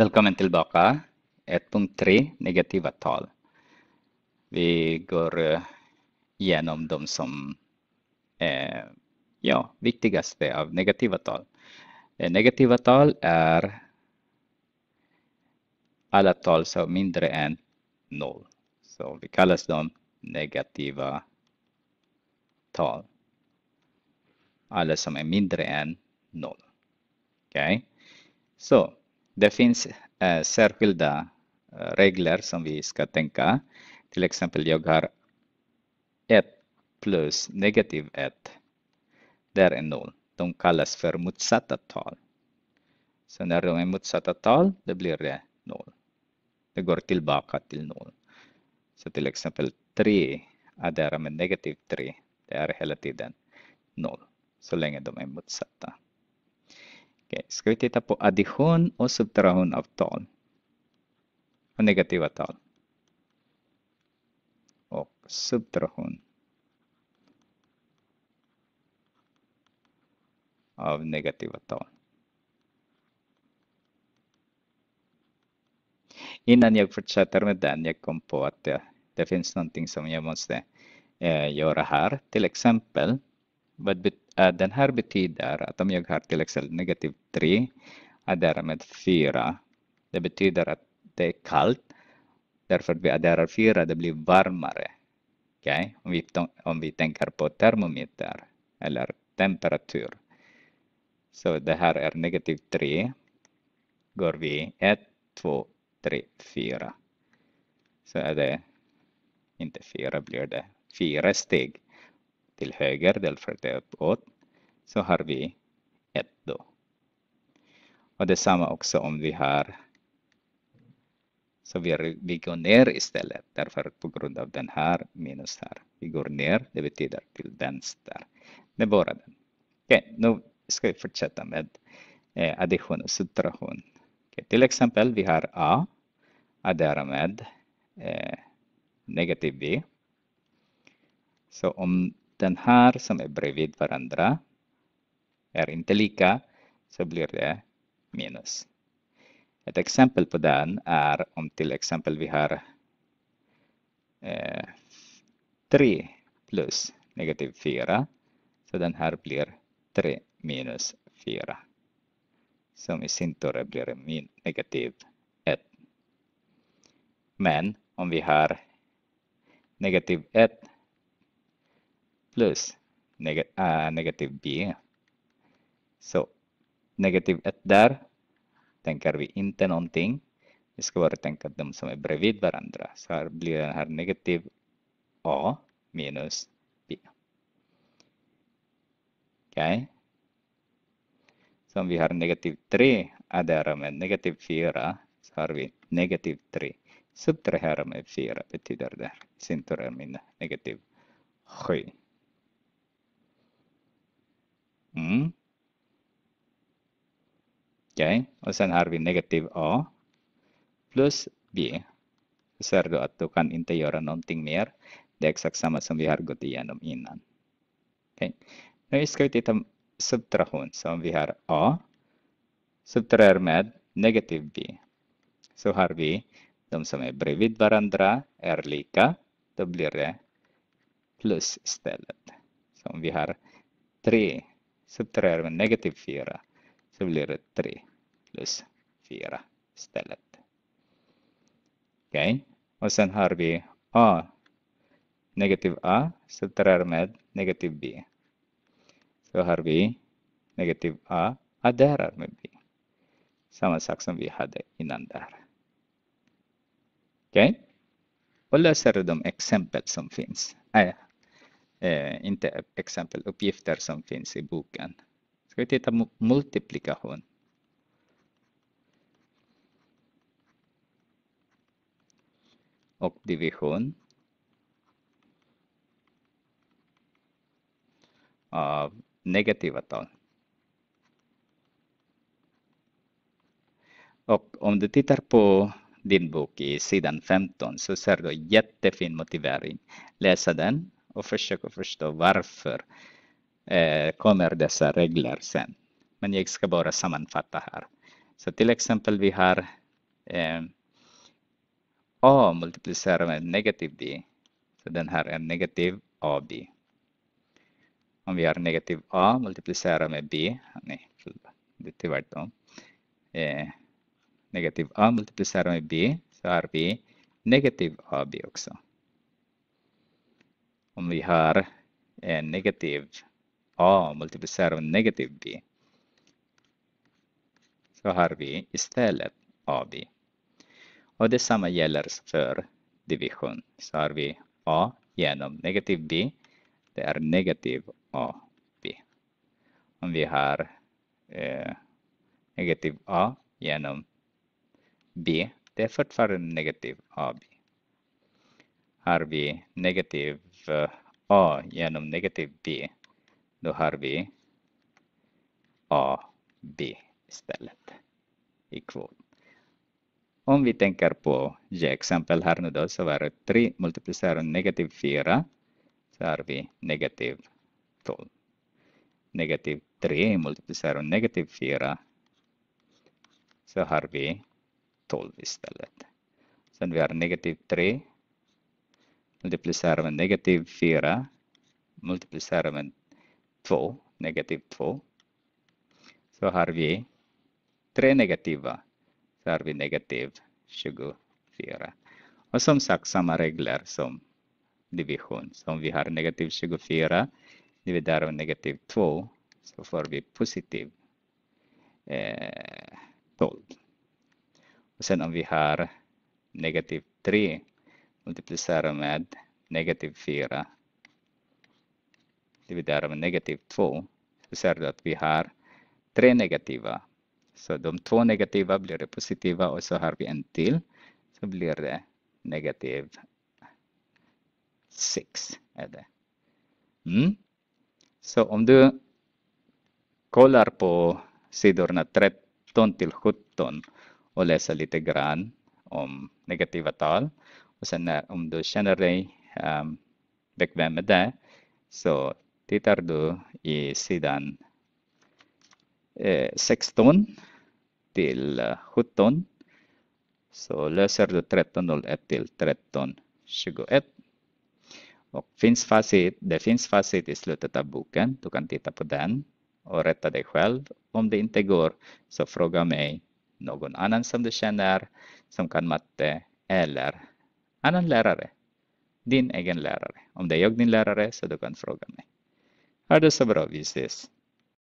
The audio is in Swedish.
Välkommen tillbaka. 1.3 negativa tal. Vi går eh, igenom de som är ja, viktigaste av negativa tal. Eh, negativa tal är alla tal som är mindre än noll. Så vi kallas dem negativa tal. Alla som är mindre än noll. Okej, okay? så det finns eh, särskilda eh, regler som vi ska tänka. Till exempel jag har 1 plus negativ 1. Där är 0. De kallas för motsatta tal. Så när de är motsatta tal, då blir det 0. Det går tillbaka till 0. Så till exempel 3 adderar med negativ 3. Det är hela tiden 0, så länge de är motsatta. Okay, ska vi titta på addition och subtraktion av tal. Och negativa tal. Och subtraktion. Av negativa tal. Innan jag fortsätter med den, jag kom på att det, det finns någonting som jag måste eh, göra här. Till exempel vad eh, den här betyder att om jag har till exempel negativ 3 adderar med 4. Det betyder att det är kallt. Därför att vi adderar 4, det blir varmare. Okay? Om, vi, om vi tänker på termometer eller temperatur. Så det här är negativ 3. Går vi 1, 2, 3, 4. Så är det inte 4 blir det 4 steg till höger därför det uppåt så har vi 1 då. Och detsamma också om vi har så vi, vi går ner istället därför på grund av den här minus här. Vi går ner, det betyder till vänster. Det är den. okay, nu ska vi fortsätta med eh, addition och subtraktion. Okay, till exempel vi har A addera med eh, negativ B. Så om den här som är bredvid varandra är inte lika, så blir det minus. Ett exempel på den är om till exempel vi har eh, 3 plus negativ 4. Så den här blir 3 minus 4. Som i sin tur blir min negativ 1. Men om vi har negativ 1 plus neg uh, eh, negative b. Så negativ 1 där tänker vi inte någonting. Vi ska bara tänka de som är bredvid varandra. Så här blir det här negativ a minus b. Okej. Okay. Så om vi har negativ 3 adderar med negativ 4 så har vi negativ 3. Subtrahera med 4 betyder det. I sin tur är min negativ 7. Mm. Okej, okay. och sen har vi negativ A plus B. Så ser du att du kan inte göra någonting mer. Det är exakt samma som vi har gått igenom innan. Okay. Nu ska vi titta på subtraktion. Så om vi har A subtraher med negativ B. Så har vi de som är bredvid varandra är lika. Då blir det plus istället. Så om vi har 3 subtraherar med negativ 4 så blir det 3 plus 4 istället. Okej, okay. och sen har vi A. Negativ A subtraherar med negativ B. Så har vi negativ A adderar med B. Samma sak som vi hade innan där. Okej? Okay. Och löser de exempel som finns. Äh, eh, inte exempel uppgifter som finns i boken. Ska vi titta på multiplikation. Och division. Av negativa tal. Och om du tittar på din bok i sidan 15 så ser du jättefin motivering. Läsa den och försöka förstå varför eh, kommer dessa regler sen. Men jag ska bara sammanfatta här. Så till exempel vi har eh, A multiplicerar med negativ D. Så den här är negativ AB. Om vi har negativ A multiplicerar med B. Nej, det är tvärtom. Eh, negativ A multiplicerar med B så har vi negativ AB också om vi har en negativ A multiplicerar med negativ B så har vi istället AB. Och detsamma gäller för division. Så har vi A genom negativ B. Det är negativ AB. Om vi har eh, negativ A genom B. Det är fortfarande negativ AB. Har vi negativ A genom negativ B. Då har vi AB istället i kvot. Om vi tänker på J-exempel här nu då så var det 3 multiplicerat negativ 4 så har vi negativ 12. Negativ 3 multiplicerat negativ 4 så har vi 12 istället. Sen vi har negativ 3 multiplicerar med negativ 4 multiplicerar med 2, negativ 2. Så har vi 3 negativa. Så har vi negativ 24. Och som sagt, samma regler som division. Så om vi har negativ 24 dividerar med negativ 2 så får vi positiv eh, 12. Och sen om vi har negativ 3 multiplicera med negativ 4 dividera med negativ 2 så ser du att vi har tre negativa. Så de två negativa blir det positiva och så har vi en till så blir det negativ 6. Är det. Mm. Så om du kollar på sidorna 13 till 17 och läser lite grann om negativa tal och sen när, eh, om du känner dig um, bekväm med det så tittar du i sidan eh, 16 till 17 eh, så löser du 1301 till 1321. Och finns facit, det finns facit i slutet av boken. Du kan titta på den och rätta dig själv. Om det inte går så fråga mig någon annan som du känner som kan matte eller ananlärare, din egen lärare. Om det är jag din lärare så du kan fråga mig. Är det så bra? Vi ses!